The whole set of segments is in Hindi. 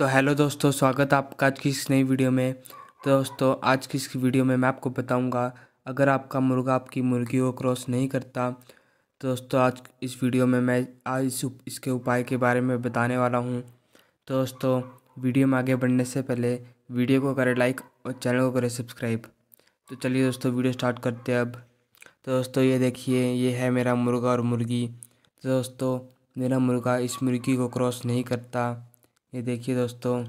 तो हेलो दोस्तों स्वागत है आपका आज की इस नई वीडियो में तो दोस्तों आज की इस वीडियो में मैं आपको बताऊंगा अगर आपका मुर्गा आपकी मुर्गी को क्रॉस नहीं करता तो दोस्तों आज इस वीडियो में मैं आज इस इसके उपाय के बारे में बताने वाला हूँ तो दोस्तों वीडियो में आगे बढ़ने से पहले वीडियो को करें लाइक और चैनल को करें सब्सक्राइब तो चलिए दोस्तों वीडियो स्टार्ट करते हैं अब तो दोस्तों ये देखिए ये है मेरा मुर्गा और मुर्गी तो दोस्तों मेरा मुर्गा इस मुर्गी को क्रॉस नहीं करता ये देखिए दोस्तों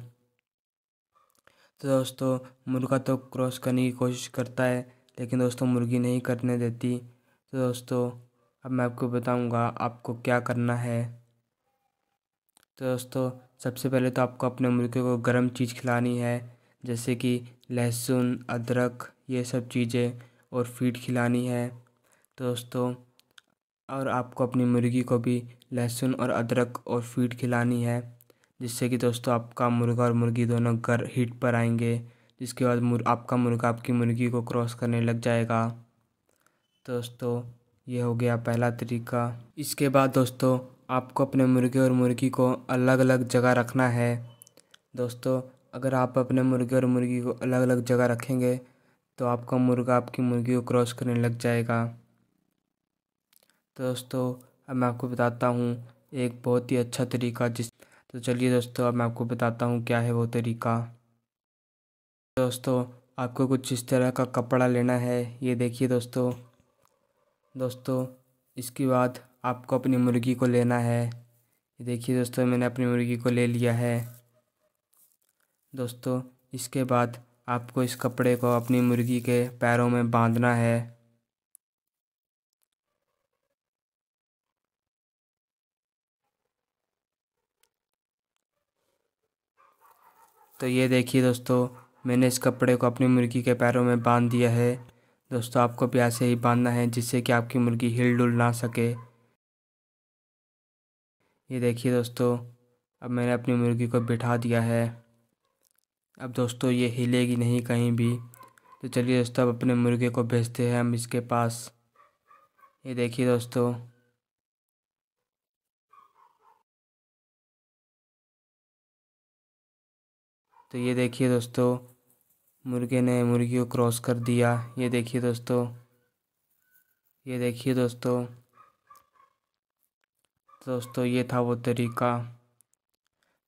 तो दोस्तों मुर्गा तो क्रॉस करने की कोशिश करता है लेकिन दोस्तों मुर्गी नहीं करने देती तो दोस्तों अब मैं आपको बताऊंगा आपको क्या करना है तो दोस्तों सबसे पहले तो आपको अपने मुर्गे को गर्म चीज़ खिलानी है जैसे कि लहसुन अदरक ये सब चीज़ें और फीड खिलानी है तो दोस्तों और आपको अपनी मुर्गी को भी लहसुन और अदरक और फीड खिलानी है जिससे कि दोस्तों आपका मुर्गा और मुर्गी दोनों घर हीट पर आएंगे जिसके बाद मुर आपका मुर्गा आपकी मुर्गी को क्रॉस करने लग जाएगा दोस्तों ये हो गया पहला तरीका इसके बाद दोस्तों आपको अपने मुर्गे और मुर्गी को अलग अलग जगह रखना है दोस्तों अगर आप अपने मुर्गे और मुर्गी को अलग अलग जगह रखेंगे तो आपका मुर्गा आपकी मुर्गी को क्रॉस करने लग जाएगा दोस्तों अब मैं आपको बताता हूँ एक बहुत ही अच्छा तरीका जिस तो चलिए दोस्तों अब मैं आपको बताता हूँ क्या है वो तरीका दोस्तों आपको कुछ इस तरह का कपड़ा लेना है ये देखिए दोस्तों दोस्तों इसके बाद आपको अपनी मुर्गी को लेना है ये देखिए दोस्तों मैंने अपनी मुर्गी को ले लिया है दोस्तों इसके बाद आपको इस कपड़े को अपनी मुर्गी के पैरों में बांधना है तो ये देखिए दोस्तों मैंने इस कपड़े को अपनी मुर्गी के पैरों में बांध दिया है दोस्तों आपको भी ऐसे ही बांधना है जिससे कि आपकी मुर्गी हिल डुल ना सके ये देखिए दोस्तों अब मैंने अपनी मुर्गी को बिठा दिया है अब दोस्तों ये हिलेगी नहीं कहीं भी तो चलिए दोस्तों अब अपने मुर्गे को भेजते हैं हम इसके पास ये देखिए दोस्तों तो ये देखिए दोस्तों मुर्गे ने मुर्गी को क्रॉस कर दिया ये देखिए दोस्तों ये देखिए दोस्तों तो दोस्तों ये था वो तरीका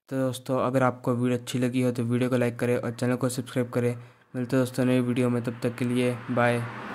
तो दोस्तों अगर आपको वीडियो अच्छी लगी हो तो वीडियो को लाइक करें और चैनल को सब्सक्राइब करें मिलते दोस्तों नई वीडियो में तब तक के लिए बाय